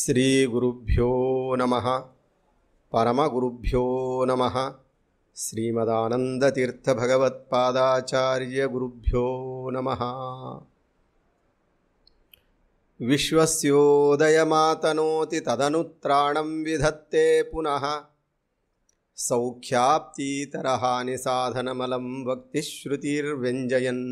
శ్రీగురుభ్యో నమ పరమగురుభ్యో నమ శ్రీమదానందତୀର୍ଥଭగవత్పాదాచార్యగురుభ్యో నమ విశ్వస్యోదయమాతనోతి తదనుత్రాణం విధత్తే పునః సౌఖ్యాప్తీతరహాని సాధనమలం వక్తిశ్రుతిర్వ్యంజయన్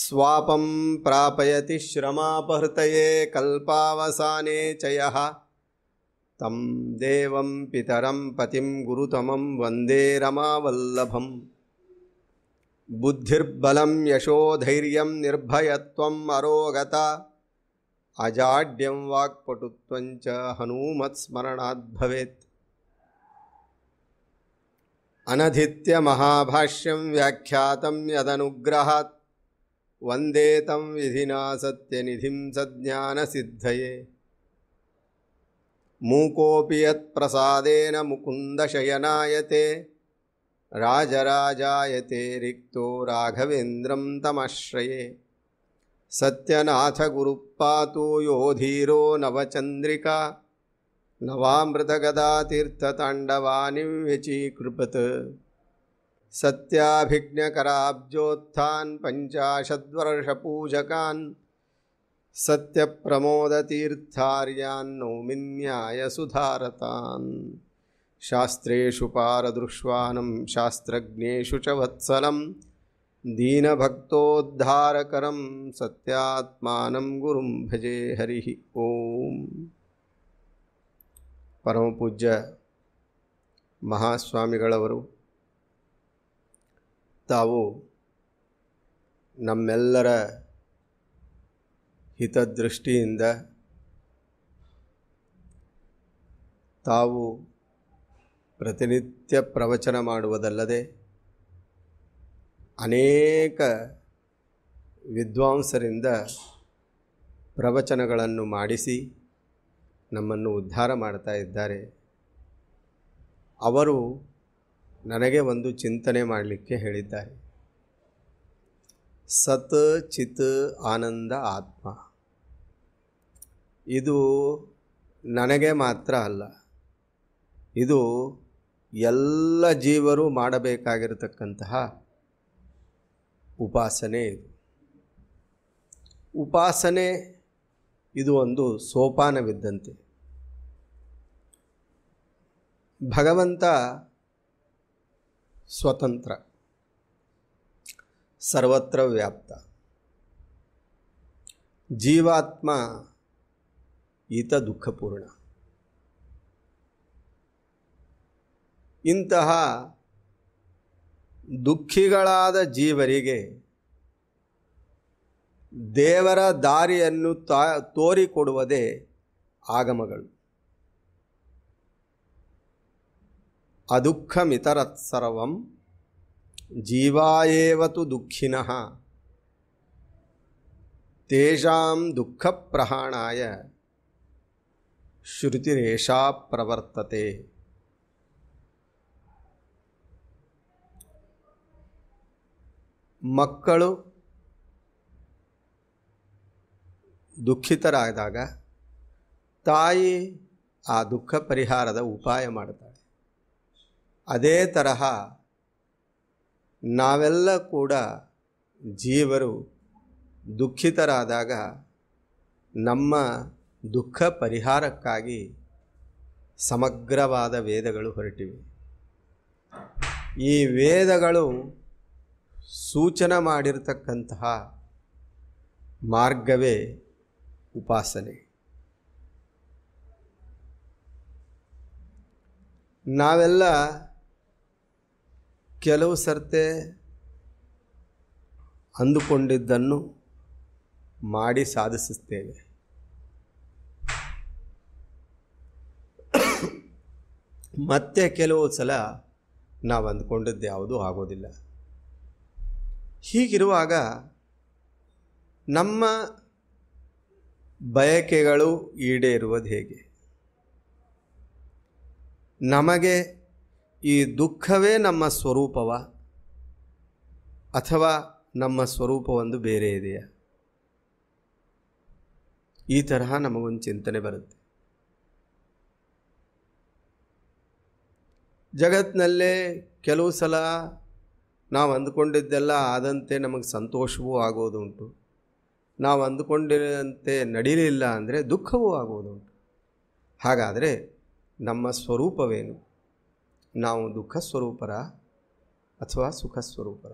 स्वापं प्रापयति श्रमापहृतये कल्पावसाने च यः तं देवं पितरं पतिं गुरुतमं वन्दे रमावल्लभम् बुद्धिर्बलं यशोधैर्यं निर्भयत्वम् अरोगता अजाड्यं वाक्पटुत्वं च हनूमत्स्मरणाद् भवेत् अनधित्य महाभाष्यं व्याख्यातं यदनुग्रहात् వందే తం విధినా సత్యనిధిం సజ్ఞానసిద్ధయే మూకోపి యత్ప్రసాదేన ముకుందశయనాయతే రాజరాజాయతే రిక్తో రాఘవేంద్రం తమశ్రయే సత్యనాథగురుపాతు యోధీరో నవచంద్రిక నవామృతగదాతీర్థతాండవాని వ్యచీకృపత్ सत्याभिज्ञकराब्जोत्थान् पञ्चाशद्वर्षपूजकान् सत्यप्रमोदतीर्थार्यान् नौमिन्यायसुधारतान् शास्त्रेषु पारदृष्वानं शास्त्रज्ञेषु च वत्सलं दीनभक्तोद्धारकरं सत्यात्मानं गुरुं भजे हरिः ॐ परमपूज्य ಮಹಾಸ್ವಾಮಿಗಳವರು ತಾವು ನಮ್ಮೆಲ್ಲರ ಹಿತದೃಷ್ಟಿಯಿಂದ ತಾವು ಪ್ರತಿನಿತ್ಯ ಪ್ರವಚನ ಮಾಡುವುದಲ್ಲದೆ ಅನೇಕ ವಿದ್ವಾಂಸರಿಂದ ಪ್ರವಚನಗಳನ್ನು ಮಾಡಿಸಿ ನಮ್ಮನ್ನು ಉದ್ಧಾರ ಮಾಡ್ತಾ ಇದ್ದಾರೆ ಅವರು ನನಗೆ ಒಂದು ಚಿಂತನೆ ಮಾಡಲಿಕ್ಕೆ ಹೇಳಿದ್ದಾರೆ ಸತ್ ಚಿತ್ ಆನಂದ ಆತ್ಮ ಇದು ನನಗೆ ಮಾತ್ರ ಅಲ್ಲ ಇದು ಎಲ್ಲ ಜೀವರು ಮಾಡಬೇಕಾಗಿರತಕ್ಕಂತಹ ಉಪಾಸನೆ ಇದು ಉಪಾಸನೆ ಇದು ಒಂದು ಸೋಪಾನವಿದ್ದಂತೆ ಭಗವಂತ ಸ್ವತಂತ್ರ ಸರ್ವತ್ರ ವ್ಯಾಪ್ತ ಜೀವಾತ್ಮ ಈತ ದುಃಖಪೂರ್ಣ ಇಂತಹ ದುಃಖಿಗಳಾದ ಜೀವರಿಗೆ ದೇವರ ದಾರಿಯನ್ನು ತೋರಿಕೊಡುವುದೇ ಆಗಮಗಳು ಅದುಃಖಮಿತರತ್ಸರ್ವಂ ಜೀವಾಯೇವತು ದುಃಖಿನ ತೇಷಾಂ ಪ್ರಹಾಣಾಯ ಶ್ರುತಿರೇಷಾ ಪ್ರವರ್ತತೆ ಮಕ್ಕಳು ದುಃಖಿತರಾದಾಗ ತಾಯಿ ಆ ದುಃಖ ಪರಿಹಾರದ ಉಪಾಯ ಮಾಡ್ತಾಳೆ ಅದೇ ತರಹ ನಾವೆಲ್ಲ ಕೂಡ ಜೀವರು ದುಃಖಿತರಾದಾಗ ನಮ್ಮ ದುಃಖ ಪರಿಹಾರಕ್ಕಾಗಿ ಸಮಗ್ರವಾದ ವೇದಗಳು ಹೊರಟಿವೆ ಈ ವೇದಗಳು ಸೂಚನೆ ಮಾಡಿರತಕ್ಕಂತಹ ಮಾರ್ಗವೇ ಉಪಾಸನೆ ನಾವೆಲ್ಲ ಕೆಲವು ಸರ್ತೆ ಅಂದುಕೊಂಡಿದ್ದನ್ನು ಮಾಡಿ ಸಾಧಿಸುತ್ತೇವೆ ಮತ್ತೆ ಕೆಲವು ಸಲ ನಾವು ಅಂದುಕೊಂಡಿದ್ದು ಯಾವುದೂ ಆಗೋದಿಲ್ಲ ಹೀಗಿರುವಾಗ ನಮ್ಮ ಬಯಕೆಗಳು ಈಡೇರುವುದು ಹೇಗೆ ನಮಗೆ ಈ ದುಃಖವೇ ನಮ್ಮ ಸ್ವರೂಪವ ಅಥವಾ ನಮ್ಮ ಸ್ವರೂಪವೊಂದು ಬೇರೆ ಇದೆಯಾ ಈ ತರಹ ನಮಗೊಂದು ಚಿಂತನೆ ಬರುತ್ತೆ ಜಗತ್ತಿನಲ್ಲೇ ಕೆಲವು ಸಲ ನಾವು ಅಂದುಕೊಂಡಿದ್ದೆಲ್ಲ ಆದಂತೆ ನಮಗೆ ಸಂತೋಷವೂ ಆಗೋದುಂಟು ನಾವು ಅಂದುಕೊಂಡಿರಂತೆ ನಡೀಲಿಲ್ಲ ಅಂದರೆ ದುಃಖವೂ ಆಗೋದುಂಟು ಹಾಗಾದರೆ ನಮ್ಮ ಸ್ವರೂಪವೇನು ನಾವು ದುಃಖ ಸ್ವರೂಪರ ಅಥವಾ ಸುಖ ಸ್ವರೂಪರ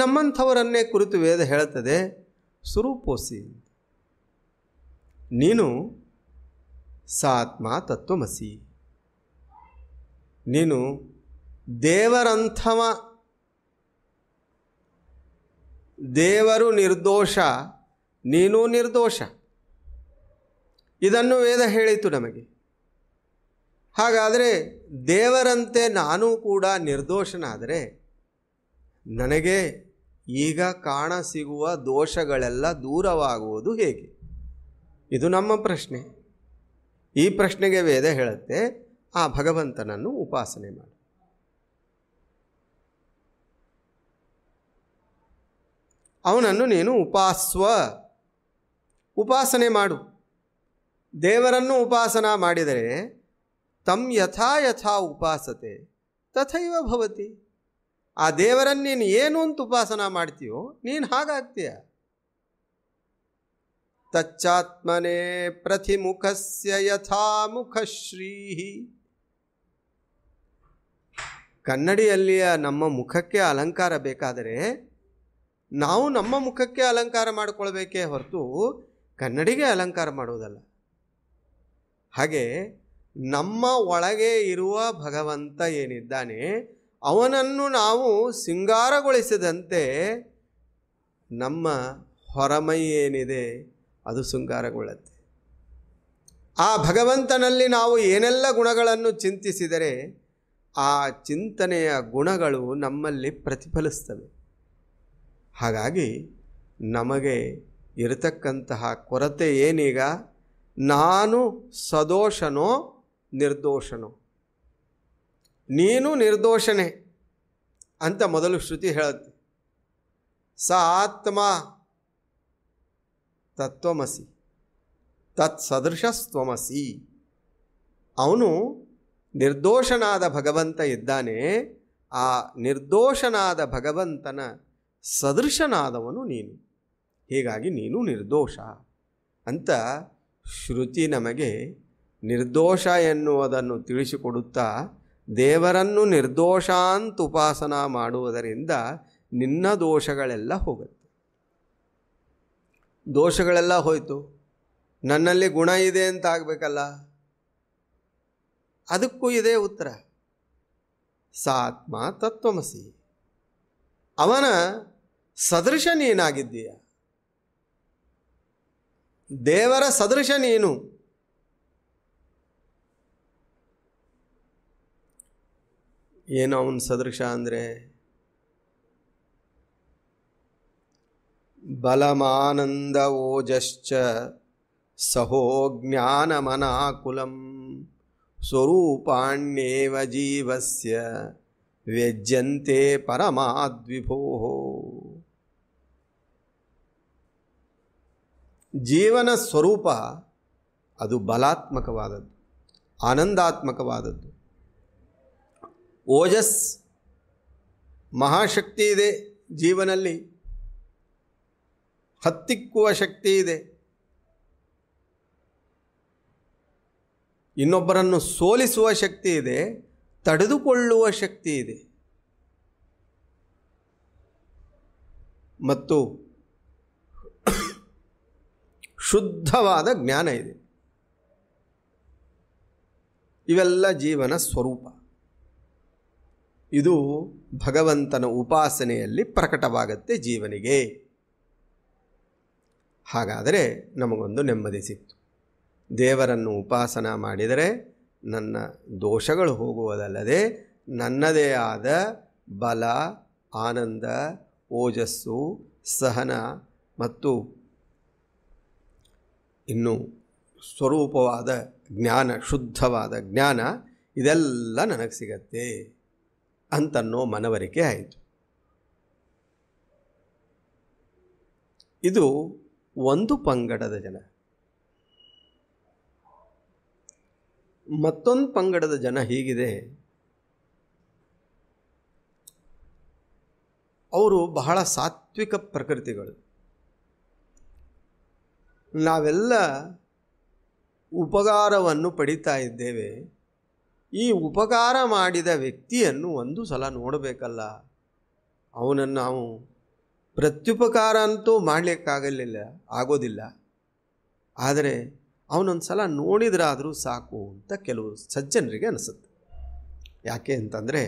ನಮ್ಮಂಥವರನ್ನೇ ಕುರಿತು ವೇದ ಹೇಳುತ್ತದೆ ಸ್ವರೂಪೋಸಿ ನೀನು ಸಾತ್ಮ ತತ್ವಮಸಿ ನೀನು ದೇವರಂಥವ ದೇವರು ನಿರ್ದೋಷ ನೀನು ನಿರ್ದೋಷ ಇದನ್ನು ವೇದ ಹೇಳಿತು ನಮಗೆ ಹಾಗಾದರೆ ದೇವರಂತೆ ನಾನು ಕೂಡ ನಿರ್ದೋಷನಾದರೆ ನನಗೆ ಈಗ ಕಾಣ ಸಿಗುವ ದೋಷಗಳೆಲ್ಲ ದೂರವಾಗುವುದು ಹೇಗೆ ಇದು ನಮ್ಮ ಪ್ರಶ್ನೆ ಈ ಪ್ರಶ್ನೆಗೆ ವೇದ ಹೇಳುತ್ತೆ ಆ ಭಗವಂತನನ್ನು ಉಪಾಸನೆ ಮಾಡಿ ಅವನನ್ನು ನೀನು ಉಪಾಸ್ವ ಉಪಾಸನೆ ಮಾಡು ದೇವರನ್ನು ಉಪಾಸನ ಮಾಡಿದರೆ ತಮ್ಮ ಯಥಾ ಯಥಾ ಉಪಾಸತೆ ತಥೈವ ಭವತಿ ಆ ದೇವರನ್ನು ನೀನು ಏನು ಅಂತ ಉಪಾಸನ ಮಾಡ್ತೀಯೋ ನೀನು ಹಾಗಾಗ್ತೀಯ ತಚ್ಚಾತ್ಮನೇ ಪ್ರತಿಮುಖಸ್ಯ ಯಥಾ ಮುಖಶ್ರೀ ಕನ್ನಡಿಯಲ್ಲಿಯ ನಮ್ಮ ಮುಖಕ್ಕೆ ಅಲಂಕಾರ ಬೇಕಾದರೆ ನಾವು ನಮ್ಮ ಮುಖಕ್ಕೆ ಅಲಂಕಾರ ಮಾಡಿಕೊಳ್ಬೇಕೇ ಹೊರತು ಕನ್ನಡಿಗೆ ಅಲಂಕಾರ ಮಾಡುವುದಲ್ಲ ಹಾಗೆ ನಮ್ಮ ಒಳಗೆ ಇರುವ ಭಗವಂತ ಏನಿದ್ದಾನೆ ಅವನನ್ನು ನಾವು ಸಿಂಗಾರಗೊಳಿಸಿದಂತೆ ನಮ್ಮ ಹೊರಮೈ ಏನಿದೆ ಅದು ಶೃಂಗಾರಗೊಳ್ಳುತ್ತೆ ಆ ಭಗವಂತನಲ್ಲಿ ನಾವು ಏನೆಲ್ಲ ಗುಣಗಳನ್ನು ಚಿಂತಿಸಿದರೆ ಆ ಚಿಂತನೆಯ ಗುಣಗಳು ನಮ್ಮಲ್ಲಿ ಪ್ರತಿಫಲಿಸ್ತವೆ ಹಾಗಾಗಿ ನಮಗೆ ಇರತಕ್ಕಂತಹ ಕೊರತೆ ಏನೀಗ ನಾನು ಸದೋಷನೋ ನಿರ್ದೋಷನು ನೀನು ನಿರ್ದೋಷನೇ ಅಂತ ಮೊದಲು ಶ್ರುತಿ ಹೇಳುತ್ತೆ ಸ ಆತ್ಮ ತತ್ವಮಸಿ ತತ್ ಸದೃಶ ಸ್ವಮಸಿ ಅವನು ನಿರ್ದೋಷನಾದ ಭಗವಂತ ಇದ್ದಾನೆ ಆ ನಿರ್ದೋಷನಾದ ಭಗವಂತನ ಸದೃಶನಾದವನು ನೀನು ಹೀಗಾಗಿ ನೀನು ನಿರ್ದೋಷ ಅಂತ ಶ್ರುತಿ ನಮಗೆ ನಿರ್ದೋಷ ಎನ್ನುವುದನ್ನು ತಿಳಿಸಿಕೊಡುತ್ತಾ ದೇವರನ್ನು ನಿರ್ದೋಷಾಂತ ಉಪಾಸನ ಮಾಡುವುದರಿಂದ ನಿನ್ನ ದೋಷಗಳೆಲ್ಲ ಹೋಗುತ್ತೆ ದೋಷಗಳೆಲ್ಲ ಹೋಯಿತು ನನ್ನಲ್ಲಿ ಗುಣ ಇದೆ ಅಂತ ಆಗಬೇಕಲ್ಲ ಅದಕ್ಕೂ ಇದೇ ಉತ್ತರ ಸಾತ್ಮ ತತ್ವಮಸಿ ಅವನ ಸದೃಶ ನೀನಾಗಿದ್ದೀಯ ದೇವರ ಸದೃಶ ನೀನು ಏನು ಅವನ ಸದೃಶ ಅಂದರೆ ಬಲಮಾನಂದ ಓಜಶ್ಚ ಸಹೋ ಜ್ಞಾನಮನಾಕುಲಂ ಸ್ವರೂಪಾಣ್ಯೇವ ಜೀವಸ್ಯ ವ್ಯಜ್ಯಂತೆ ಪರಮಾದ್ವಿಭೋ ಜೀವನ ಸ್ವರೂಪ ಅದು ಬಲಾತ್ಮಕವಾದದ್ದು ಆನಂದಾತ್ಮಕವಾದದ್ದು ಓಜಸ್ ಮಹಾಶಕ್ತಿ ಇದೆ ಜೀವನಲ್ಲಿ ಹತ್ತಿಕ್ಕುವ ಶಕ್ತಿ ಇದೆ ಇನ್ನೊಬ್ಬರನ್ನು ಸೋಲಿಸುವ ಶಕ್ತಿ ಇದೆ ತಡೆದುಕೊಳ್ಳುವ ಶಕ್ತಿ ಇದೆ ಮತ್ತು ಶುದ್ಧವಾದ ಜ್ಞಾನ ಇದೆ ಇವೆಲ್ಲ ಜೀವನ ಸ್ವರೂಪ ಇದು ಭಗವಂತನ ಉಪಾಸನೆಯಲ್ಲಿ ಪ್ರಕಟವಾಗತ್ತೆ ಜೀವನಿಗೆ ಹಾಗಾದರೆ ನಮಗೊಂದು ನೆಮ್ಮದಿ ಸಿಕ್ತು ದೇವರನ್ನು ಉಪಾಸನ ಮಾಡಿದರೆ ನನ್ನ ದೋಷಗಳು ಹೋಗುವುದಲ್ಲದೆ ನನ್ನದೇ ಆದ ಬಲ ಆನಂದ ಓಜಸ್ಸು ಸಹನ ಮತ್ತು ಇನ್ನು ಸ್ವರೂಪವಾದ ಜ್ಞಾನ ಶುದ್ಧವಾದ ಜ್ಞಾನ ಇದೆಲ್ಲ ನನಗೆ ಸಿಗತ್ತೆ ಅಂತನ್ನೋ ಮನವರಿಕೆ ಆಯಿತು ಇದು ಒಂದು ಪಂಗಡದ ಜನ ಮತ್ತೊಂದು ಪಂಗಡದ ಜನ ಹೀಗಿದೆ ಅವರು ಬಹಳ ಸಾತ್ವಿಕ ಪ್ರಕೃತಿಗಳು ನಾವೆಲ್ಲ ಉಪಕಾರವನ್ನು ಪಡಿತಾ ಇದ್ದೇವೆ ಈ ಉಪಕಾರ ಮಾಡಿದ ವ್ಯಕ್ತಿಯನ್ನು ಒಂದು ಸಲ ನೋಡಬೇಕಲ್ಲ ಅವನನ್ನು ನಾವು ಪ್ರತ್ಯುಪಕಾರ ಅಂತೂ ಮಾಡಲಿಕ್ಕಾಗಲಿಲ್ಲ ಆಗೋದಿಲ್ಲ ಆದರೆ ಅವನೊಂದು ಸಲ ನೋಡಿದ್ರಾದರೂ ಸಾಕು ಅಂತ ಕೆಲವು ಸಜ್ಜನರಿಗೆ ಅನಿಸುತ್ತೆ ಯಾಕೆ ಅಂತಂದರೆ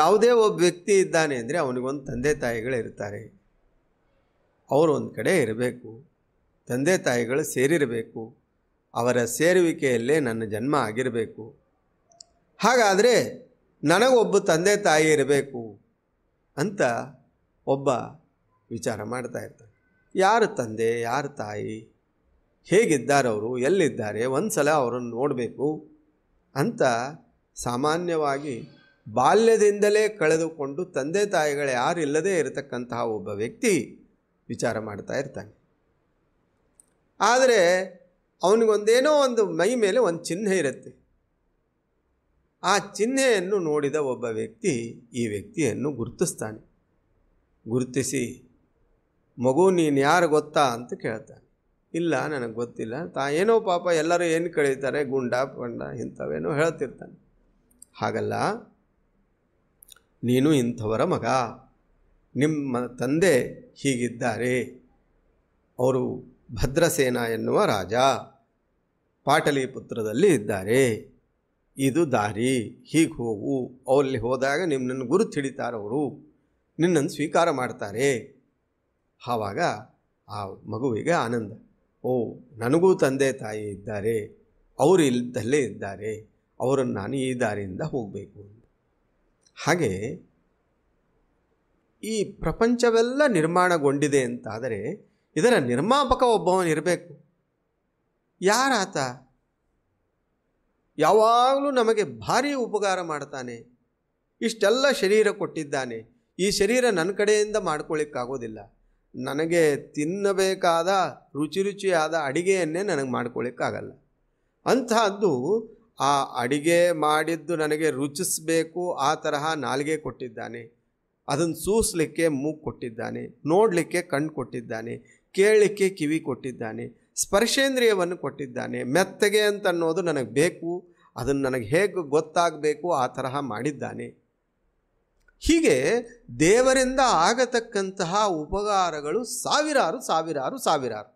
ಯಾವುದೇ ಒಬ್ಬ ವ್ಯಕ್ತಿ ಇದ್ದಾನೆ ಅಂದರೆ ಅವನಿಗೊಂದು ತಂದೆ ತಾಯಿಗಳಿರ್ತಾರೆ ಅವರು ಒಂದು ಕಡೆ ಇರಬೇಕು ತಂದೆ ತಾಯಿಗಳು ಸೇರಿರಬೇಕು ಅವರ ಸೇರುವಿಕೆಯಲ್ಲೇ ನನ್ನ ಜನ್ಮ ಆಗಿರಬೇಕು ಹಾಗಾದರೆ ನನಗೊಬ್ಬ ತಂದೆ ತಾಯಿ ಇರಬೇಕು ಅಂತ ಒಬ್ಬ ವಿಚಾರ ಮಾಡ್ತಾ ಇರ್ತಾನೆ ಯಾರು ತಂದೆ ಯಾರು ತಾಯಿ ಹೇಗಿದ್ದಾರೆ ಅವರು ಎಲ್ಲಿದ್ದಾರೆ ಒಂದು ಸಲ ಅವರನ್ನು ನೋಡಬೇಕು ಅಂತ ಸಾಮಾನ್ಯವಾಗಿ ಬಾಲ್ಯದಿಂದಲೇ ಕಳೆದುಕೊಂಡು ತಂದೆ ತಾಯಿಗಳು ಯಾರಿಲ್ಲದೇ ಇರತಕ್ಕಂತಹ ಒಬ್ಬ ವ್ಯಕ್ತಿ ವಿಚಾರ ಮಾಡ್ತಾ ಇರ್ತಾನೆ ಆದರೆ ಅವನಿಗೊಂದೇನೋ ಒಂದು ಮೈ ಮೇಲೆ ಒಂದು ಚಿಹ್ನೆ ಇರುತ್ತೆ ಆ ಚಿಹ್ನೆಯನ್ನು ನೋಡಿದ ಒಬ್ಬ ವ್ಯಕ್ತಿ ಈ ವ್ಯಕ್ತಿಯನ್ನು ಗುರುತಿಸ್ತಾನೆ ಗುರುತಿಸಿ ಮಗು ನೀನು ಯಾರು ಗೊತ್ತಾ ಅಂತ ಕೇಳ್ತಾನೆ ಇಲ್ಲ ನನಗೆ ಗೊತ್ತಿಲ್ಲ ತಾ ಏನೋ ಪಾಪ ಎಲ್ಲರೂ ಏನು ಕಳೀತಾರೆ ಗುಂಡ ಪಂಡ ಇಂಥವೇನೋ ಹೇಳ್ತಿರ್ತಾನೆ ಹಾಗಲ್ಲ ನೀನು ಇಂಥವರ ಮಗ ನಿಮ್ಮ ತಂದೆ ಹೀಗಿದ್ದಾರೆ ಅವರು ಭದ್ರಸೇನ ಎನ್ನುವ ರಾಜ ಪಾಟಲಿಪುತ್ರದಲ್ಲಿ ಇದ್ದಾರೆ ಇದು ದಾರಿ ಹೀಗೆ ಹೋಗು ಅವಲ್ಲಿ ಹೋದಾಗ ನಿಮ್ಮನ್ನು ಗುರುತು ಹಿಡಿತಾರವರು ನಿನ್ನನ್ನು ಸ್ವೀಕಾರ ಮಾಡ್ತಾರೆ ಆವಾಗ ಆ ಮಗುವಿಗೆ ಆನಂದ ಓ ನನಗೂ ತಂದೆ ತಾಯಿ ಇದ್ದಾರೆ ಅವರು ಇಲ್ಲದಲ್ಲೇ ಇದ್ದಾರೆ ಅವರನ್ನು ನಾನು ಈ ದಾರಿಯಿಂದ ಹೋಗಬೇಕು ಹಾಗೆ ಈ ಪ್ರಪಂಚವೆಲ್ಲ ನಿರ್ಮಾಣಗೊಂಡಿದೆ ಅಂತಾದರೆ ಇದರ ನಿರ್ಮಾಪಕ ಒಬ್ಬವನಿರಬೇಕು ಯಾರಾತ ಯಾವಾಗಲೂ ನಮಗೆ ಭಾರಿ ಉಪಕಾರ ಮಾಡ್ತಾನೆ ಇಷ್ಟೆಲ್ಲ ಶರೀರ ಕೊಟ್ಟಿದ್ದಾನೆ ಈ ಶರೀರ ನನ್ನ ಕಡೆಯಿಂದ ಮಾಡ್ಕೊಳ್ಳಿಕ್ಕಾಗೋದಿಲ್ಲ ನನಗೆ ತಿನ್ನಬೇಕಾದ ರುಚಿ ರುಚಿಯಾದ ಅಡಿಗೆಯನ್ನೇ ನನಗೆ ಮಾಡ್ಕೊಳ್ಳಿಕ್ಕಾಗಲ್ಲ ಅಂತಹದ್ದು ಆ ಅಡಿಗೆ ಮಾಡಿದ್ದು ನನಗೆ ರುಚಿಸಬೇಕು ಆ ತರಹ ನಾಲಿಗೆ ಕೊಟ್ಟಿದ್ದಾನೆ ಅದನ್ನು ಸೂಸಲಿಕ್ಕೆ ಮೂಗು ಕೊಟ್ಟಿದ್ದಾನೆ ನೋಡಲಿಕ್ಕೆ ಕಣ್ಣು ಕೊಟ್ಟಿದ್ದಾನೆ ಕೇಳಲಿಕ್ಕೆ ಕಿವಿ ಕೊಟ್ಟಿದ್ದಾನೆ ಸ್ಪರ್ಶೇಂದ್ರಿಯವನ್ನು ಕೊಟ್ಟಿದ್ದಾನೆ ಮೆತ್ತಗೆ ಅಂತ ಅನ್ನೋದು ನನಗೆ ಬೇಕು ಅದನ್ನು ನನಗೆ ಹೇಗೆ ಗೊತ್ತಾಗಬೇಕು ಆ ತರಹ ಮಾಡಿದ್ದಾನೆ ಹೀಗೆ ದೇವರಿಂದ ಆಗತಕ್ಕಂತಹ ಉಪಕಾರಗಳು ಸಾವಿರಾರು ಸಾವಿರಾರು ಸಾವಿರಾರು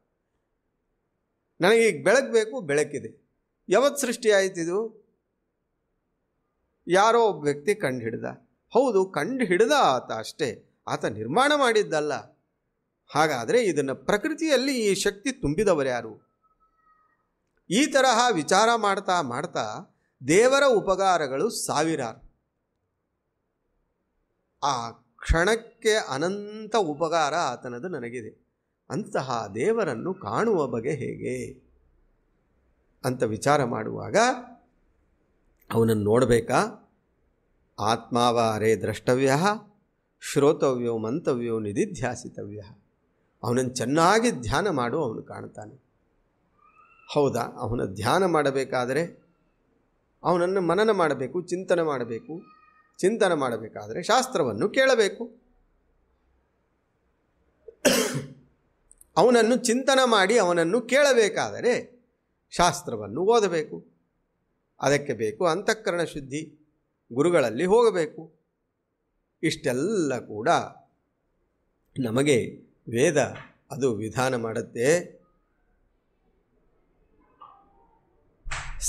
ನನಗೆ ಈಗ ಬೆಳಕು ಬೇಕು ಬೆಳಕಿದೆ ಯಾವತ್ತು ಸೃಷ್ಟಿಯಾಯಿತಿದು ಯಾರೋ ಒಬ್ಬ ವ್ಯಕ್ತಿ ಕಂಡು ಹಿಡ್ದ ಹೌದು ಕಂಡು ಹಿಡಿದ ಆತ ಅಷ್ಟೇ ಆತ ನಿರ್ಮಾಣ ಮಾಡಿದ್ದಲ್ಲ ಹಾಗಾದರೆ ಇದನ್ನು ಪ್ರಕೃತಿಯಲ್ಲಿ ಈ ಶಕ್ತಿ ತುಂಬಿದವರ್ಯಾರು ಈ ತರಹ ವಿಚಾರ ಮಾಡ್ತಾ ಮಾಡ್ತಾ ದೇವರ ಉಪಕಾರಗಳು ಸಾವಿರಾರು ಆ ಕ್ಷಣಕ್ಕೆ ಅನಂತ ಉಪಕಾರ ಆತನದು ನನಗಿದೆ ಅಂತಹ ದೇವರನ್ನು ಕಾಣುವ ಬಗೆ ಹೇಗೆ ಅಂತ ವಿಚಾರ ಮಾಡುವಾಗ ಅವನನ್ನು ನೋಡಬೇಕಾ ಆತ್ಮಾವಾರೇ ದ್ರಷ್ಟವ್ಯ ಶ್ರೋತವ್ಯೋ ಮಂತವ್ಯೋ ನಿಧಿಧ್ಯಾಸಿತವ್ಯ ಅವನನ್ನು ಚೆನ್ನಾಗಿ ಧ್ಯಾನ ಮಾಡು ಅವನು ಕಾಣ್ತಾನೆ ಹೌದಾ ಅವನ ಧ್ಯಾನ ಮಾಡಬೇಕಾದರೆ ಅವನನ್ನು ಮನನ ಮಾಡಬೇಕು ಚಿಂತನೆ ಮಾಡಬೇಕು ಚಿಂತನೆ ಮಾಡಬೇಕಾದರೆ ಶಾಸ್ತ್ರವನ್ನು ಕೇಳಬೇಕು ಅವನನ್ನು ಚಿಂತನೆ ಮಾಡಿ ಅವನನ್ನು ಕೇಳಬೇಕಾದರೆ ಶಾಸ್ತ್ರವನ್ನು ಓದಬೇಕು ಅದಕ್ಕೆ ಬೇಕು ಅಂತಃಕರಣ ಶುದ್ಧಿ ಗುರುಗಳಲ್ಲಿ ಹೋಗಬೇಕು ಇಷ್ಟೆಲ್ಲ ಕೂಡ ನಮಗೆ ವೇದ ಅದು ವಿಧಾನ ಮಾಡುತ್ತೆ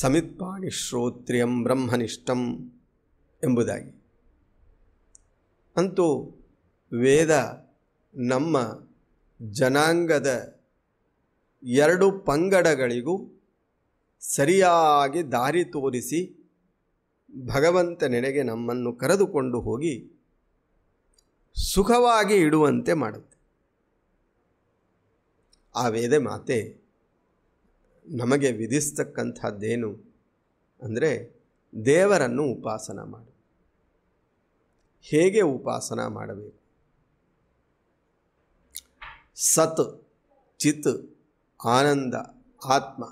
ಸಮಿತ್ಪಾಣಿ ಶ್ರೋತ್ರಿಯಂ ಬ್ರಹ್ಮನಿಷ್ಠಂ ಎಂಬುದಾಗಿ ಅಂತೂ ವೇದ ನಮ್ಮ ಜನಾಂಗದ ಎರಡು ಪಂಗಡಗಳಿಗೂ ಸರಿಯಾಗಿ ದಾರಿ ತೋರಿಸಿ ನೆನೆಗೆ ನಮ್ಮನ್ನು ಕರೆದುಕೊಂಡು ಹೋಗಿ ಸುಖವಾಗಿ ಇಡುವಂತೆ ಮಾಡುತ್ತೆ ಆ ವೇದೆ ಮಾತೆ ನಮಗೆ ವಿಧಿಸ್ತಕ್ಕಂಥದ್ದೇನು ಅಂದರೆ ದೇವರನ್ನು ಉಪಾಸನ ಮಾಡು ಹೇಗೆ ಉಪಾಸನ ಮಾಡಬೇಕು ಸತ್ ಚಿತ್ ಆನಂದ ಆತ್ಮ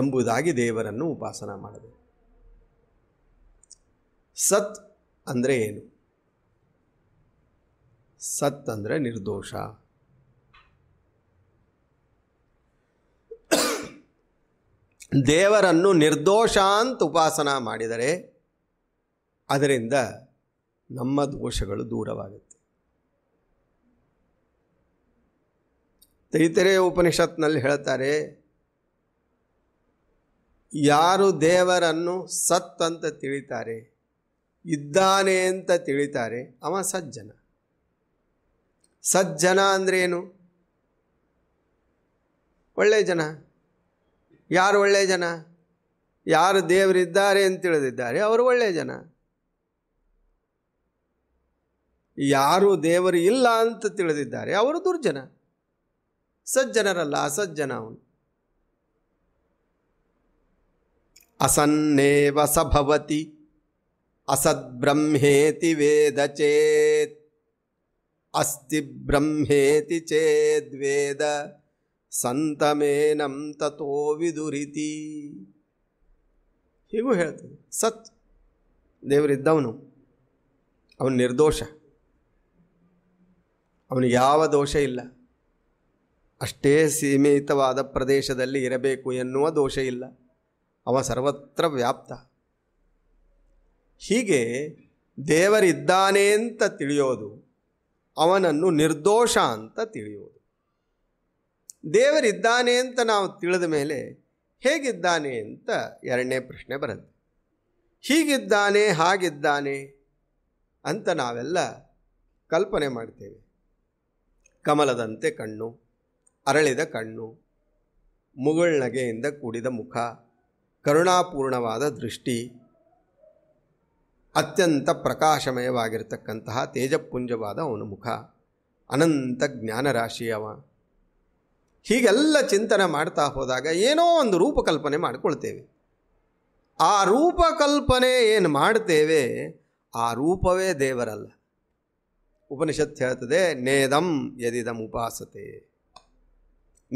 ಎಂಬುದಾಗಿ ದೇವರನ್ನು ಉಪಾಸನ ಮಾಡಬೇಕು ಸತ್ ಅಂದರೆ ಏನು ಸತ್ ಅಂದರೆ ನಿರ್ದೋಷ ದೇವರನ್ನು ನಿರ್ದೋಷಾಂತ ಉಪಾಸನ ಮಾಡಿದರೆ ಅದರಿಂದ ನಮ್ಮ ದೋಷಗಳು ದೂರವಾಗುತ್ತೆ ತೈತರೆಯ ಉಪನಿಷತ್ನಲ್ಲಿ ಹೇಳ್ತಾರೆ ಯಾರು ದೇವರನ್ನು ಸತ್ ಅಂತ ತಿಳಿತಾರೆ ಇದ್ದಾನೆ ಅಂತ ತಿಳಿತಾರೆ ಅವ ಸಜ್ಜನ ಸಜ್ಜನ ಅಂದ್ರೇನು ಒಳ್ಳೆಯ ಜನ ಯಾರು ಒಳ್ಳೆಯ ಜನ ಯಾರು ದೇವರಿದ್ದಾರೆ ಅಂತ ತಿಳಿದಿದ್ದಾರೆ ಅವರು ಒಳ್ಳೆಯ ಜನ ಯಾರು ದೇವರು ಇಲ್ಲ ಅಂತ ತಿಳಿದಿದ್ದಾರೆ ಅವರು ದುರ್ಜನ ಸಜ್ಜನರಲ್ಲ ಅಸಜ್ಜನ ಅವನು ಅಸನ್ನೇವ ಸಭವತಿ ಬ್ರಹ್ಮೇತಿ ವೇದ ಚೇತ್ ಅಸ್ತಿ ಬ್ರಹ್ಮೇತಿ ಚೇದ್ವೇದ ಸಂತಮೇನಂ ತಥೋ ವಿದುರಿತಿ ಹೀಗೂ ಹೇಳ್ತದೆ ಸತ್ ದೇವರಿದ್ದವನು ಅವನು ನಿರ್ದೋಷ ಅವನು ಯಾವ ದೋಷ ಇಲ್ಲ ಅಷ್ಟೇ ಸೀಮಿತವಾದ ಪ್ರದೇಶದಲ್ಲಿ ಇರಬೇಕು ಎನ್ನುವ ದೋಷ ಇಲ್ಲ ಅವ ಸರ್ವತ್ರ ವ್ಯಾಪ್ತ ಹೀಗೆ ದೇವರಿದ್ದಾನೆ ಅಂತ ತಿಳಿಯೋದು ಅವನನ್ನು ನಿರ್ದೋಷ ಅಂತ ತಿಳಿಯೋದು ದೇವರಿದ್ದಾನೆ ಅಂತ ನಾವು ತಿಳಿದ ಮೇಲೆ ಹೇಗಿದ್ದಾನೆ ಅಂತ ಎರಡನೇ ಪ್ರಶ್ನೆ ಬರುತ್ತೆ ಹೀಗಿದ್ದಾನೆ ಹಾಗಿದ್ದಾನೆ ಅಂತ ನಾವೆಲ್ಲ ಕಲ್ಪನೆ ಮಾಡ್ತೇವೆ ಕಮಲದಂತೆ ಕಣ್ಣು ಅರಳಿದ ಕಣ್ಣು ಮುಗುಳ್ನಗೆಯಿಂದ ಕೂಡಿದ ಮುಖ ಕರುಣಾಪೂರ್ಣವಾದ ದೃಷ್ಟಿ ಅತ್ಯಂತ ಪ್ರಕಾಶಮಯವಾಗಿರತಕ್ಕಂತಹ ತೇಜಪುಂಜವಾದ ಅವನ ಮುಖ ಅನಂತ ಜ್ಞಾನರಾಶಿಯವ ಹೀಗೆಲ್ಲ ಚಿಂತನೆ ಮಾಡ್ತಾ ಹೋದಾಗ ಏನೋ ಒಂದು ರೂಪಕಲ್ಪನೆ ಮಾಡಿಕೊಳ್ತೇವೆ ಆ ರೂಪಕಲ್ಪನೆ ಏನು ಮಾಡ್ತೇವೆ ಆ ರೂಪವೇ ದೇವರಲ್ಲ ಉಪನಿಷತ್ ಹೇಳ್ತದೆ ನೇದಂ ಎದಿದಂ ಉಪಾಸತೆ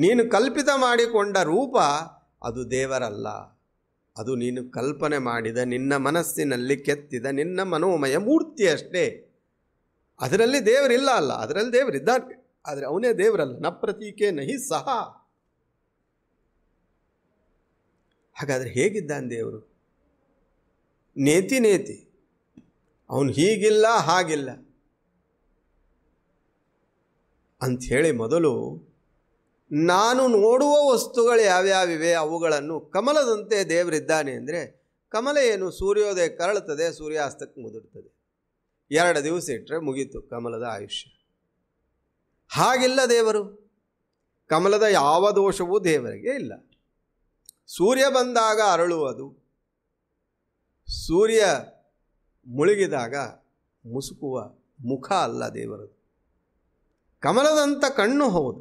ನೀನು ಕಲ್ಪಿತ ಮಾಡಿಕೊಂಡ ರೂಪ ಅದು ದೇವರಲ್ಲ ಅದು ನೀನು ಕಲ್ಪನೆ ಮಾಡಿದ ನಿನ್ನ ಮನಸ್ಸಿನಲ್ಲಿ ಕೆತ್ತಿದ ನಿನ್ನ ಮನೋಮಯ ಮೂರ್ತಿ ಅಷ್ಟೇ ಅದರಲ್ಲಿ ದೇವರಿಲ್ಲ ಅಲ್ಲ ಅದರಲ್ಲಿ ದೇವರಿದ್ದಾನೆ ಆದರೆ ಅವನೇ ದೇವರಲ್ಲ ನ ಪ್ರತೀಕೆ ನಹಿ ಸಹ ಹಾಗಾದರೆ ಹೇಗಿದ್ದಾನೆ ದೇವರು ನೇತಿ ನೇತಿ ಅವನು ಹೀಗಿಲ್ಲ ಹಾಗಿಲ್ಲ ಅಂಥೇಳಿ ಮೊದಲು ನಾನು ನೋಡುವ ವಸ್ತುಗಳು ಯಾವ್ಯಾವಿವೆ ಅವುಗಳನ್ನು ಕಮಲದಂತೆ ದೇವರಿದ್ದಾನೆ ಅಂದರೆ ಕಮಲ ಏನು ಸೂರ್ಯೋದಯ ಕರಳುತ್ತದೆ ಸೂರ್ಯಾಸ್ತಕ್ಕೆ ಮುದುರ್ತದೆ ಎರಡು ದಿವಸ ಇಟ್ಟರೆ ಮುಗೀತು ಕಮಲದ ಆಯುಷ್ಯ ಹಾಗಿಲ್ಲ ದೇವರು ಕಮಲದ ಯಾವ ದೋಷವೂ ದೇವರಿಗೆ ಇಲ್ಲ ಸೂರ್ಯ ಬಂದಾಗ ಅರಳುವುದು ಸೂರ್ಯ ಮುಳುಗಿದಾಗ ಮುಸುಕುವ ಮುಖ ಅಲ್ಲ ದೇವರದು ಕಮಲದಂಥ ಕಣ್ಣು ಹೌದು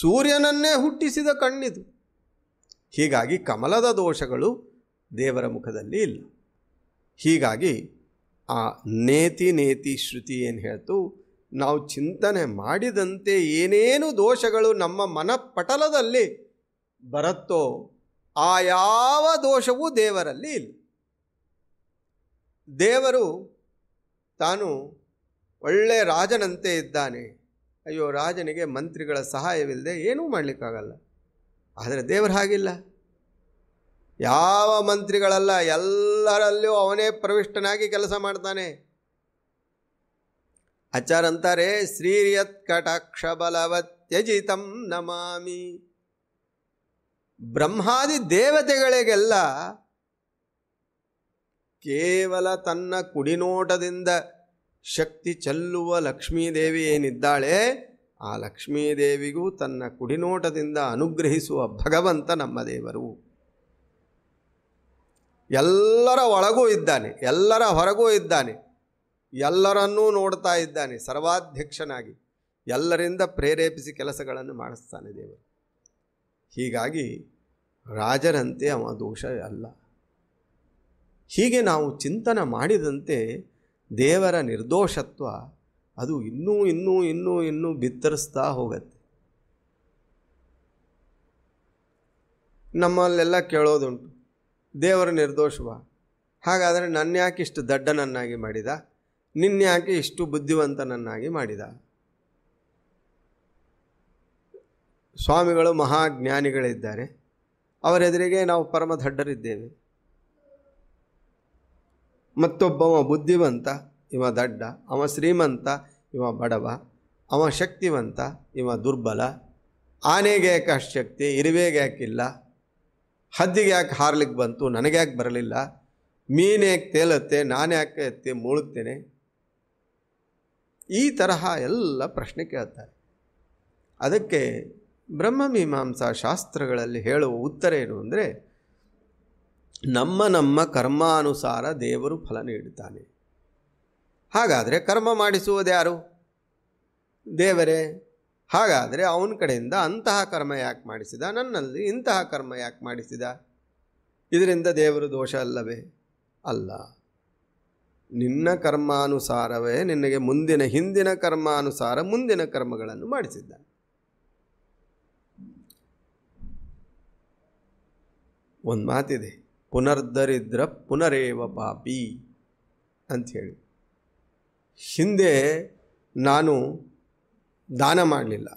ಸೂರ್ಯನನ್ನೇ ಹುಟ್ಟಿಸಿದ ಕಣ್ಣಿದು ಹೀಗಾಗಿ ಕಮಲದ ದೋಷಗಳು ದೇವರ ಮುಖದಲ್ಲಿ ಇಲ್ಲ ಹೀಗಾಗಿ ಆ ನೇತಿ ನೇತಿ ಶ್ರುತಿ ಏನು ಹೇಳ್ತು ನಾವು ಚಿಂತನೆ ಮಾಡಿದಂತೆ ಏನೇನು ದೋಷಗಳು ನಮ್ಮ ಮನಪಟಲದಲ್ಲಿ ಬರುತ್ತೋ ಆ ಯಾವ ದೋಷವೂ ದೇವರಲ್ಲಿ ಇಲ್ಲ ದೇವರು ತಾನು ಒಳ್ಳೆ ರಾಜನಂತೆ ಇದ್ದಾನೆ ಅಯ್ಯೋ ರಾಜನಿಗೆ ಮಂತ್ರಿಗಳ ಸಹಾಯವಿಲ್ಲದೆ ಏನೂ ಮಾಡಲಿಕ್ಕಾಗಲ್ಲ ಆದರೆ ದೇವರು ಹಾಗಿಲ್ಲ ಯಾವ ಮಂತ್ರಿಗಳಲ್ಲ ಎಲ್ಲರಲ್ಲೂ ಅವನೇ ಪ್ರವಿಷ್ಟನಾಗಿ ಕೆಲಸ ಮಾಡ್ತಾನೆ ಆಚಾರ ಅಂತಾರೆ ಶ್ರೀರ್ಯತ್ ನಮಾಮಿ ಬ್ರಹ್ಮಾದಿ ದೇವತೆಗಳಿಗೆಲ್ಲ ಕೇವಲ ತನ್ನ ಕುಡಿನೋಟದಿಂದ ಶಕ್ತಿ ಚೆಲ್ಲುವ ಲಕ್ಷ್ಮೀದೇವಿ ಏನಿದ್ದಾಳೆ ಆ ಲಕ್ಷ್ಮೀದೇವಿಗೂ ತನ್ನ ಕುಡಿನೋಟದಿಂದ ಅನುಗ್ರಹಿಸುವ ಭಗವಂತ ನಮ್ಮ ದೇವರು ಎಲ್ಲರ ಒಳಗೂ ಇದ್ದಾನೆ ಎಲ್ಲರ ಹೊರಗೂ ಇದ್ದಾನೆ ಎಲ್ಲರನ್ನೂ ನೋಡ್ತಾ ಇದ್ದಾನೆ ಸರ್ವಾಧ್ಯಕ್ಷನಾಗಿ ಎಲ್ಲರಿಂದ ಪ್ರೇರೇಪಿಸಿ ಕೆಲಸಗಳನ್ನು ಮಾಡಿಸ್ತಾನೆ ದೇವರು ಹೀಗಾಗಿ ರಾಜರಂತೆ ಅವ ದೋಷ ಅಲ್ಲ ಹೀಗೆ ನಾವು ಚಿಂತನೆ ಮಾಡಿದಂತೆ ದೇವರ ನಿರ್ದೋಷತ್ವ ಅದು ಇನ್ನೂ ಇನ್ನೂ ಇನ್ನೂ ಇನ್ನೂ ಬಿತ್ತರಿಸ್ತಾ ಹೋಗತ್ತೆ ನಮ್ಮಲ್ಲೆಲ್ಲ ಕೇಳೋದುಂಟು ದೇವರ ನಿರ್ದೋಷವ ಹಾಗಾದರೆ ನನ್ನ ಯಾಕೆ ಇಷ್ಟು ದಡ್ಡನನ್ನಾಗಿ ಮಾಡಿದ ನಿನ್ಯಾಕೆ ಇಷ್ಟು ಬುದ್ಧಿವಂತನನ್ನಾಗಿ ಮಾಡಿದ ಸ್ವಾಮಿಗಳು ಮಹಾಜ್ಞಾನಿಗಳಿದ್ದಾರೆ ಅವರೆದುರಿಗೆ ನಾವು ದಡ್ಡರಿದ್ದೇವೆ ಮತ್ತೊಬ್ಬವ ಬುದ್ಧಿವಂತ ಇವ ದಡ್ಡ ಅವ ಶ್ರೀಮಂತ ಇವ ಬಡವ ಅವ ಶಕ್ತಿವಂತ ಇವ ದುರ್ಬಲ ಆನೆಗೆ ಯಾಕೆ ಅಷ್ಟು ಶಕ್ತಿ ಇರುವೆಗೆ ಯಾಕಿಲ್ಲ ಹದ್ದಿಗೆ ಯಾಕೆ ಹಾರ್ಲಿಕ್ಕೆ ಬಂತು ನನಗ್ಯಾಕೆ ಬರಲಿಲ್ಲ ಮೀನು ಯಾಕೆ ತೇಲತ್ತೆ ನಾನು ಯಾಕೆ ಎತ್ತಿ ಮುಳುಗ್ತೇನೆ ಈ ತರಹ ಎಲ್ಲ ಪ್ರಶ್ನೆ ಕೇಳ್ತಾರೆ ಅದಕ್ಕೆ ಬ್ರಹ್ಮ ಮೀಮಾಂಸಾ ಶಾಸ್ತ್ರಗಳಲ್ಲಿ ಹೇಳುವ ಉತ್ತರ ಏನು ಅಂದರೆ ನಮ್ಮ ನಮ್ಮ ಕರ್ಮಾನುಸಾರ ದೇವರು ಫಲ ನೀಡುತ್ತಾನೆ ಹಾಗಾದರೆ ಕರ್ಮ ಮಾಡಿಸುವುದು ಯಾರು ದೇವರೇ ಹಾಗಾದರೆ ಅವನ ಕಡೆಯಿಂದ ಅಂತಹ ಕರ್ಮ ಯಾಕೆ ಮಾಡಿಸಿದ ನನ್ನಲ್ಲಿ ಇಂತಹ ಕರ್ಮ ಯಾಕೆ ಮಾಡಿಸಿದ ಇದರಿಂದ ದೇವರು ದೋಷ ಅಲ್ಲವೇ ಅಲ್ಲ ನಿನ್ನ ಕರ್ಮಾನುಸಾರವೇ ನಿನಗೆ ಮುಂದಿನ ಹಿಂದಿನ ಕರ್ಮಾನುಸಾರ ಮುಂದಿನ ಕರ್ಮಗಳನ್ನು ಮಾಡಿಸಿದ್ದ ಒಂದು ಮಾತಿದೆ ಪುನರ್ದರಿದ್ರ ಪುನರೇವ ಪಾಪಿ ಅಂಥೇಳಿ ಹಿಂದೆ ನಾನು ದಾನ ಮಾಡಲಿಲ್ಲ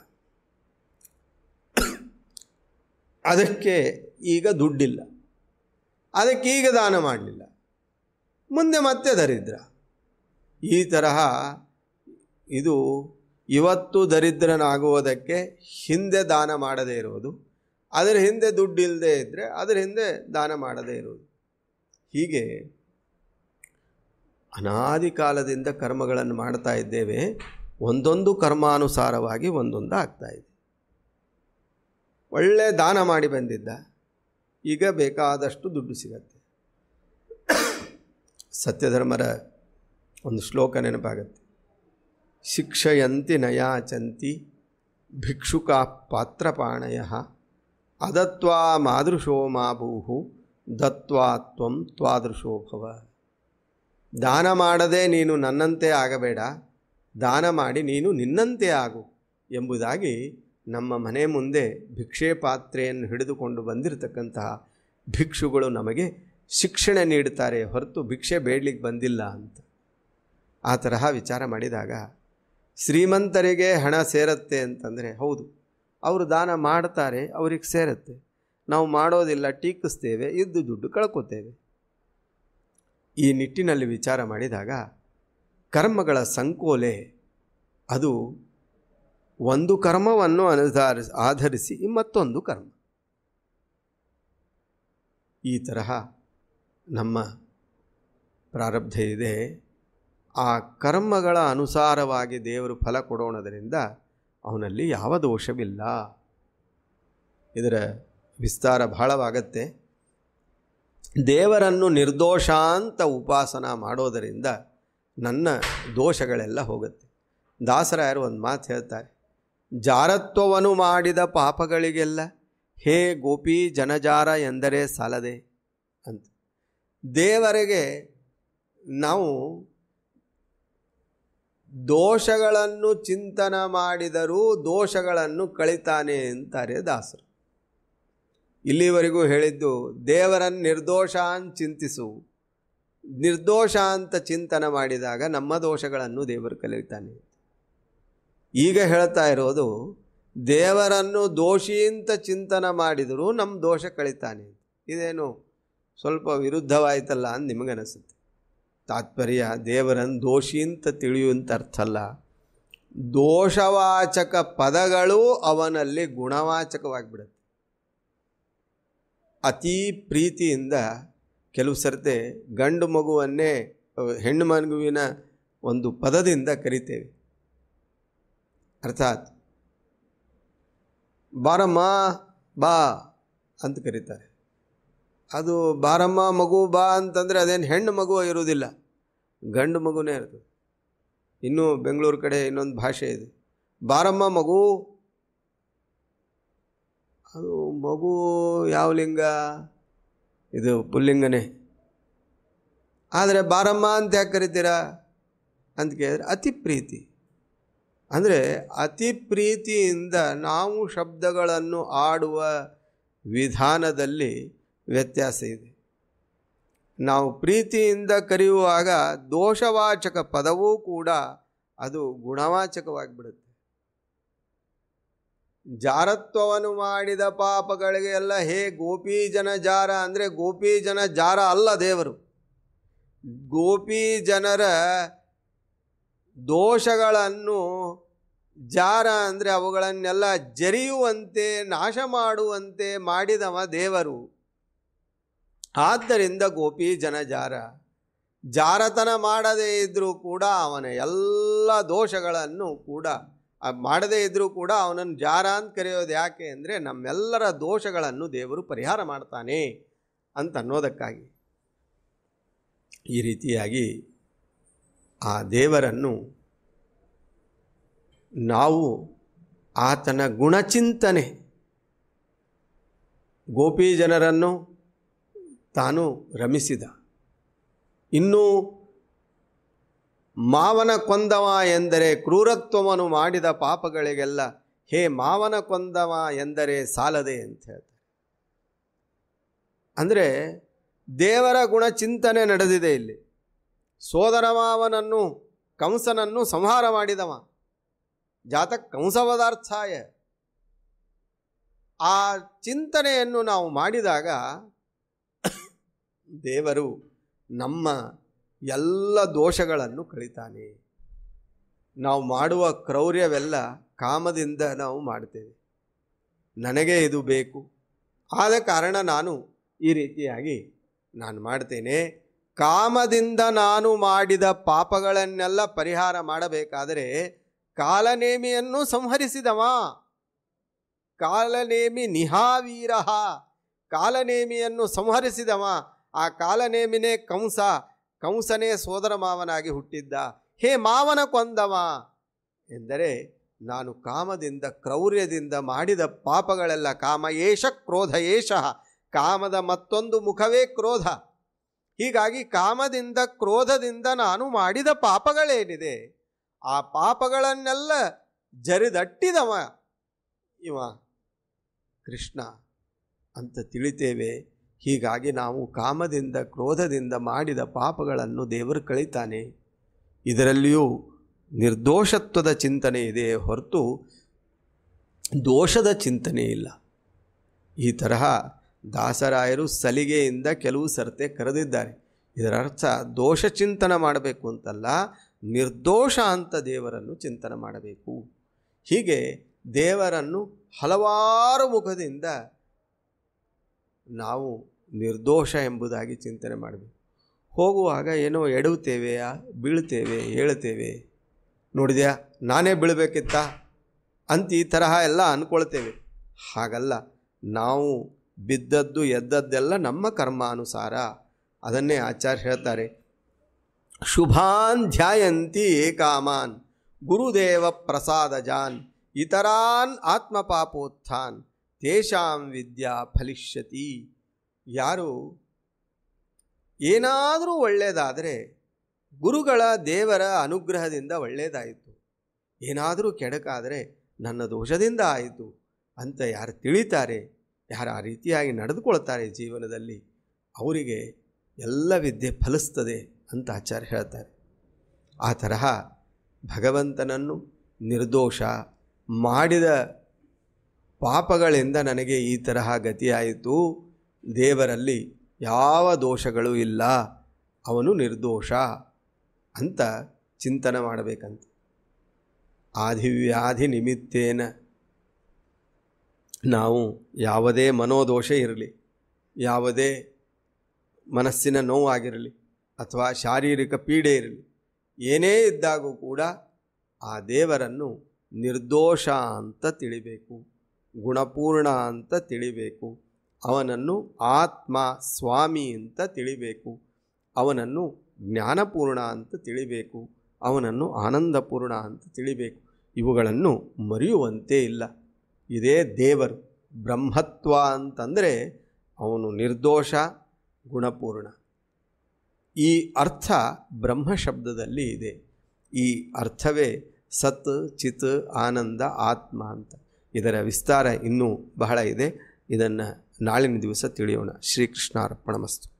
ಅದಕ್ಕೆ ಈಗ ದುಡ್ಡಿಲ್ಲ ಅದಕ್ಕೀಗ ದಾನ ಮಾಡಲಿಲ್ಲ ಮುಂದೆ ಮತ್ತೆ ದರಿದ್ರ ಈ ತರಹ ಇದು ಇವತ್ತು ದರಿದ್ರನಾಗುವುದಕ್ಕೆ ಹಿಂದೆ ದಾನ ಮಾಡದೇ ಇರುವುದು ಅದರ ಹಿಂದೆ ದುಡ್ಡಿಲ್ಲದೆ ಇದ್ದರೆ ಅದರ ಹಿಂದೆ ದಾನ ಮಾಡದೇ ಇರುವುದು ಹೀಗೆ ಅನಾದಿ ಕಾಲದಿಂದ ಕರ್ಮಗಳನ್ನು ಮಾಡ್ತಾ ಇದ್ದೇವೆ ಒಂದೊಂದು ಕರ್ಮಾನುಸಾರವಾಗಿ ಒಂದೊಂದು ಆಗ್ತಾ ಇದೆ ಒಳ್ಳೆ ದಾನ ಮಾಡಿ ಬಂದಿದ್ದ ಈಗ ಬೇಕಾದಷ್ಟು ದುಡ್ಡು ಸಿಗತ್ತೆ ಸತ್ಯಧರ್ಮರ ಒಂದು ಶ್ಲೋಕ ನೆನಪಾಗತ್ತೆ ಶಿಕ್ಷಯಂತಿ ನಯಾಚಂತಿ ಭಿಕ್ಷುಕ ಪಾತ್ರಪಾಣಯ ಅದತ್ವಾ ಮಾದೃಶೋ ಮಾಭೂಹು ದತ್ವಾ ತ್ವ ತ್ವಾದೃಶೋ ಭವ ದಾನ ಮಾಡದೆ ನೀನು ನನ್ನಂತೆ ಆಗಬೇಡ ದಾನ ಮಾಡಿ ನೀನು ನಿನ್ನಂತೆ ಆಗು ಎಂಬುದಾಗಿ ನಮ್ಮ ಮನೆ ಮುಂದೆ ಭಿಕ್ಷೆ ಪಾತ್ರೆಯನ್ನು ಹಿಡಿದುಕೊಂಡು ಬಂದಿರತಕ್ಕಂತಹ ಭಿಕ್ಷುಗಳು ನಮಗೆ ಶಿಕ್ಷಣೆ ನೀಡುತ್ತಾರೆ ಹೊರತು ಭಿಕ್ಷೆ ಬೇಡಲಿಕ್ಕೆ ಬಂದಿಲ್ಲ ಅಂತ ಆ ತರಹ ವಿಚಾರ ಮಾಡಿದಾಗ ಶ್ರೀಮಂತರಿಗೆ ಹಣ ಸೇರತ್ತೆ ಅಂತಂದರೆ ಹೌದು ಅವರು ದಾನ ಮಾಡ್ತಾರೆ ಅವ್ರಿಗೆ ಸೇರತ್ತೆ ನಾವು ಮಾಡೋದಿಲ್ಲ ಟೀಕಿಸ್ತೇವೆ ಇದ್ದು ದುಡ್ಡು ಕಳ್ಕೊತೇವೆ ಈ ನಿಟ್ಟಿನಲ್ಲಿ ವಿಚಾರ ಮಾಡಿದಾಗ ಕರ್ಮಗಳ ಸಂಕೋಲೆ ಅದು ಒಂದು ಕರ್ಮವನ್ನು ಅನುಧಾರಿಸಿ ಆಧರಿಸಿ ಮತ್ತೊಂದು ಕರ್ಮ ಈ ತರಹ ನಮ್ಮ ಪ್ರಾರಬ್ಧ ಇದೆ ಆ ಕರ್ಮಗಳ ಅನುಸಾರವಾಗಿ ದೇವರು ಫಲ ಕೊಡೋಣದರಿಂದ ಅವನಲ್ಲಿ ಯಾವ ದೋಷವಿಲ್ಲ ಇದರ ವಿಸ್ತಾರ ಬಹಳವಾಗತ್ತೆ ದೇವರನ್ನು ನಿರ್ದೋಷಾಂತ ಉಪಾಸನ ಮಾಡೋದರಿಂದ ನನ್ನ ದೋಷಗಳೆಲ್ಲ ಹೋಗುತ್ತೆ ದಾಸರ ಒಂದು ಮಾತು ಹೇಳ್ತಾರೆ ಜಾರತ್ವವನ್ನು ಮಾಡಿದ ಪಾಪಗಳಿಗೆಲ್ಲ ಹೇ ಗೋಪಿ ಜನಜಾರ ಎಂದರೆ ಸಾಲದೆ ದೇವರಿಗೆ ನಾವು ದೋಷಗಳನ್ನು ಚಿಂತನ ಮಾಡಿದರೂ ದೋಷಗಳನ್ನು ಕಳಿತಾನೆ ಅಂತಾರೆ ದಾಸರು ಇಲ್ಲಿವರೆಗೂ ಹೇಳಿದ್ದು ದೇವರನ್ನು ನಿರ್ದೋಷ ಅಂತ ಚಿಂತಿಸು ನಿರ್ದೋಷ ಅಂತ ಚಿಂತನೆ ಮಾಡಿದಾಗ ನಮ್ಮ ದೋಷಗಳನ್ನು ದೇವರು ಕಲಿತಾನೆ ಈಗ ಹೇಳ್ತಾ ಇರೋದು ದೇವರನ್ನು ದೋಷಿ ಅಂತ ಚಿಂತನ ಮಾಡಿದರೂ ನಮ್ಮ ದೋಷ ಕಳಿತಾನೆ ಇದೇನು ಸ್ವಲ್ಪ ವಿರುದ್ಧವಾಯ್ತಲ್ಲ ಅಂತ ನಿಮಗನಿಸುತ್ತೆ ತಾತ್ಪರ್ಯ ದೇವರನ್ನು ದೋಷಿ ಅಂತ ತಿಳಿಯುವಂಥ ಅರ್ಥ ಅಲ್ಲ ದೋಷವಾಚಕ ಪದಗಳು ಅವನಲ್ಲಿ ಗುಣವಾಚಕವಾಗಿಬಿಡುತ್ತೆ ಅತೀ ಪ್ರೀತಿಯಿಂದ ಕೆಲವು ಸರ್ತೆ ಗಂಡು ಮಗುವನ್ನೇ ಹೆಣ್ಣು ಮಗುವಿನ ಒಂದು ಪದದಿಂದ ಕರಿತೇವೆ ಅರ್ಥಾತ್ ಬಾರಮ್ಮ ಬಾ ಅಂತ ಕರೀತಾರೆ ಅದು ಬಾರಮ್ಮ ಮಗು ಬಾ ಅಂತಂದರೆ ಅದೇನು ಹೆಣ್ಣು ಮಗು ಇರುವುದಿಲ್ಲ ಗಂಡು ಮಗುನೇ ಇರ್ತದೆ ಇನ್ನೂ ಬೆಂಗಳೂರು ಕಡೆ ಇನ್ನೊಂದು ಭಾಷೆ ಇದೆ ಬಾರಮ್ಮ ಮಗು ಅದು ಮಗು ಯಾವ ಲಿಂಗ ಇದು ಪುಲ್ಲಿಂಗನೇ ಆದರೆ ಬಾರಮ್ಮ ಅಂತ ಯಾಕೆ ಕರಿತೀರಾ ಅಂತ ಕೇಳಿದ್ರೆ ಅತಿ ಪ್ರೀತಿ ಅಂದರೆ ಅತಿ ಪ್ರೀತಿಯಿಂದ ನಾವು ಶಬ್ದಗಳನ್ನು ಆಡುವ ವಿಧಾನದಲ್ಲಿ ವ್ಯತ್ಯಾಸ ಇದೆ ನಾವು ಪ್ರೀತಿಯಿಂದ ಕರೆಯುವಾಗ ದೋಷವಾಚಕ ಪದವೂ ಕೂಡ ಅದು ಗುಣವಾಚಕವಾಗಿಬಿಡುತ್ತೆ ಜಾರತ್ವವನ್ನು ಮಾಡಿದ ಪಾಪಗಳಿಗೆ ಎಲ್ಲ ಹೇ ಗೋಪೀಜನ ಜಾರ ಅಂದರೆ ಗೋಪೀಜನ ಜಾರ ಅಲ್ಲ ದೇವರು ಗೋಪೀಜನರ ಜನರ ದೋಷಗಳನ್ನು ಜಾರ ಅಂದರೆ ಅವುಗಳನ್ನೆಲ್ಲ ಜರಿಯುವಂತೆ ನಾಶ ಮಾಡುವಂತೆ ಮಾಡಿದವ ದೇವರು ಆದ್ದರಿಂದ ಗೋಪಿ ಜನ ಜಾರ ಜಾರತನ ಮಾಡದೇ ಇದ್ದರೂ ಕೂಡ ಅವನ ಎಲ್ಲ ದೋಷಗಳನ್ನು ಕೂಡ ಮಾಡದೇ ಇದ್ದರೂ ಕೂಡ ಅವನನ್ನು ಜಾರ ಅಂತ ಕರೆಯೋದು ಯಾಕೆ ಅಂದರೆ ನಮ್ಮೆಲ್ಲರ ದೋಷಗಳನ್ನು ದೇವರು ಪರಿಹಾರ ಮಾಡ್ತಾನೆ ಅಂತ ಅನ್ನೋದಕ್ಕಾಗಿ ಈ ರೀತಿಯಾಗಿ ಆ ದೇವರನ್ನು ನಾವು ಆತನ ಗುಣಚಿಂತನೆ ಗೋಪಿ ಜನರನ್ನು ತಾನು ರಮಿಸಿದ ಇನ್ನೂ ಮಾವನ ಕೊಂದವ ಎಂದರೆ ಕ್ರೂರತ್ವವನ್ನು ಮಾಡಿದ ಪಾಪಗಳಿಗೆಲ್ಲ ಹೇ ಮಾವನ ಕೊಂದವ ಎಂದರೆ ಸಾಲದೆ ಅಂತ ಹೇಳ್ತಾರೆ ಅಂದರೆ ದೇವರ ಗುಣ ಚಿಂತನೆ ನಡೆದಿದೆ ಇಲ್ಲಿ ಸೋದರ ಮಾವನನ್ನು ಕಂಸನನ್ನು ಸಂಹಾರ ಮಾಡಿದವ ಜಾತ ಕಂಸವದಾರ್ಥಾಯ ಆ ಚಿಂತನೆಯನ್ನು ನಾವು ಮಾಡಿದಾಗ ದೇವರು ನಮ್ಮ ಎಲ್ಲ ದೋಷಗಳನ್ನು ಕಳಿತಾನೆ ನಾವು ಮಾಡುವ ಕ್ರೌರ್ಯವೆಲ್ಲ ಕಾಮದಿಂದ ನಾವು ಮಾಡ್ತೇವೆ ನನಗೆ ಇದು ಬೇಕು ಆದ ಕಾರಣ ನಾನು ಈ ರೀತಿಯಾಗಿ ನಾನು ಮಾಡ್ತೇನೆ ಕಾಮದಿಂದ ನಾನು ಮಾಡಿದ ಪಾಪಗಳನ್ನೆಲ್ಲ ಪರಿಹಾರ ಮಾಡಬೇಕಾದರೆ ಕಾಲನೇಮಿಯನ್ನು ಸಂಹರಿಸಿದವ ಕಾಲನೇಮಿ ನಿಹಾವೀರ ಕಾಲನೇಮಿಯನ್ನು ಸಂಹರಿಸಿದವ ಆ ಕಾಲನೇಮಿನೇ ಕಂಸ ಕಂಸನೇ ಸೋದರ ಮಾವನಾಗಿ ಹುಟ್ಟಿದ್ದ ಹೇ ಮಾವನ ಕೊಂದವ ಎಂದರೆ ನಾನು ಕಾಮದಿಂದ ಕ್ರೌರ್ಯದಿಂದ ಮಾಡಿದ ಪಾಪಗಳೆಲ್ಲ ಕಾಮ ಏಷ ಕ್ರೋಧ ಏಷ ಕಾಮದ ಮತ್ತೊಂದು ಮುಖವೇ ಕ್ರೋಧ ಹೀಗಾಗಿ ಕಾಮದಿಂದ ಕ್ರೋಧದಿಂದ ನಾನು ಮಾಡಿದ ಪಾಪಗಳೇನಿದೆ ಆ ಪಾಪಗಳನ್ನೆಲ್ಲ ಜರಿದಟ್ಟಿದವ ಇವ ಕೃಷ್ಣ ಅಂತ ತಿಳಿತೇವೆ ಹೀಗಾಗಿ ನಾವು ಕಾಮದಿಂದ ಕ್ರೋಧದಿಂದ ಮಾಡಿದ ಪಾಪಗಳನ್ನು ದೇವರು ಕಳೀತಾನೆ ಇದರಲ್ಲಿಯೂ ನಿರ್ದೋಷತ್ವದ ಚಿಂತನೆ ಇದೆ ಹೊರತು ದೋಷದ ಚಿಂತನೆ ಇಲ್ಲ ಈ ತರಹ ದಾಸರಾಯರು ಸಲಿಗೆಯಿಂದ ಕೆಲವು ಸರ್ತೆ ಕರೆದಿದ್ದಾರೆ ಇದರ ಅರ್ಥ ದೋಷ ಚಿಂತನೆ ಮಾಡಬೇಕು ಅಂತಲ್ಲ ನಿರ್ದೋಷ ಅಂತ ದೇವರನ್ನು ಚಿಂತನೆ ಮಾಡಬೇಕು ಹೀಗೆ ದೇವರನ್ನು ಹಲವಾರು ಮುಖದಿಂದ ನಾವು ನಿರ್ದೋಷ ಎಂಬುದಾಗಿ ಚಿಂತನೆ ಮಾಡಬೇಕು ಹೋಗುವಾಗ ಏನೋ ಎಡುತ್ತೇವೆಯಾ ಬೀಳ್ತೇವೆ ಹೇಳ್ತೇವೆ ನೋಡಿದೆಯಾ ನಾನೇ ಬೀಳಬೇಕಿತ್ತ ಅಂತ ಈ ತರಹ ಎಲ್ಲ ಅಂದ್ಕೊಳ್ತೇವೆ ಹಾಗಲ್ಲ ನಾವು ಬಿದ್ದದ್ದು ಎದ್ದದ್ದೆಲ್ಲ ನಮ್ಮ ಕರ್ಮಾನುಸಾರ ಅದನ್ನೇ ಆಚಾರ್ಯ ಹೇಳ್ತಾರೆ ಶುಭಾನ್ ಧ್ಯಾಯಂತಿ ಏಕಾಮಾನ್ ಗುರುದೇವ ಪ್ರಸಾದ ಜಾನ್ ಇತರಾನ್ ಆತ್ಮಪಾಪೋತ್ಥಾನ್ ತೇಷಾಂ ವಿದ್ಯಾ ಫಲಿಷ್ಯತಿ ಯಾರು ಏನಾದರೂ ಒಳ್ಳೆಯದಾದರೆ ಗುರುಗಳ ದೇವರ ಅನುಗ್ರಹದಿಂದ ಒಳ್ಳೆಯದಾಯಿತು ಏನಾದರೂ ಕೆಡಕಾದರೆ ನನ್ನ ದೋಷದಿಂದ ಆಯಿತು ಅಂತ ಯಾರು ತಿಳಿತಾರೆ ಯಾರು ಆ ರೀತಿಯಾಗಿ ನಡೆದುಕೊಳ್ತಾರೆ ಜೀವನದಲ್ಲಿ ಅವರಿಗೆ ಎಲ್ಲ ವಿದ್ಯೆ ಫಲಿಸ್ತದೆ ಅಂತ ಆಚಾರ್ಯ ಹೇಳ್ತಾರೆ ಆ ತರಹ ಭಗವಂತನನ್ನು ನಿರ್ದೋಷ ಮಾಡಿದ ಪಾಪಗಳಿಂದ ನನಗೆ ಈ ತರಹ ಗತಿಯಾಯಿತು ದೇವರಲ್ಲಿ ಯಾವ ದೋಷಗಳು ಇಲ್ಲ ಅವನು ನಿರ್ದೋಷ ಅಂತ ಚಿಂತನೆ ಮಾಡಬೇಕಂತ ಆದಿವ್ಯಾಧಿ ನಿಮಿತ್ತೇನ ನಾವು ಯಾವುದೇ ಮನೋದೋಷ ಇರಲಿ ಯಾವುದೇ ಮನಸ್ಸಿನ ನೋವಾಗಿರಲಿ ಅಥವಾ ಶಾರೀರಿಕ ಪೀಡೆ ಇರಲಿ ಏನೇ ಇದ್ದಾಗೂ ಕೂಡ ಆ ದೇವರನ್ನು ನಿರ್ದೋಷ ಅಂತ ತಿಳಿಬೇಕು ಗುಣಪೂರ್ಣ ಅಂತ ತಿಳಿಬೇಕು ಅವನನ್ನು ಆತ್ಮ ಸ್ವಾಮಿ ಅಂತ ತಿಳಿಬೇಕು ಅವನನ್ನು ಜ್ಞಾನಪೂರ್ಣ ಅಂತ ತಿಳಿಬೇಕು ಅವನನ್ನು ಆನಂದಪೂರ್ಣ ಅಂತ ತಿಳಿಬೇಕು ಇವುಗಳನ್ನು ಮರೆಯುವಂತೆ ಇಲ್ಲ ಇದೇ ದೇವರು ಬ್ರಹ್ಮತ್ವ ಅಂತಂದರೆ ಅವನು ನಿರ್ದೋಷ ಗುಣಪೂರ್ಣ ಈ ಅರ್ಥ ಬ್ರಹ್ಮ ಇದೆ ಈ ಅರ್ಥವೇ ಸತ್ ಚಿತ್ ಆನಂದ ಆತ್ಮ ಅಂತ ಇದರ ವಿಸ್ತಾರ ಇನ್ನೂ ಬಹಳ ಇದೆ ಇದನ್ನು ನಾಳಿನ ದಿವಸ ತಿಳಿಯೋಣ ಶ್ರೀಕೃಷ್ಣ ಮಸ್ತು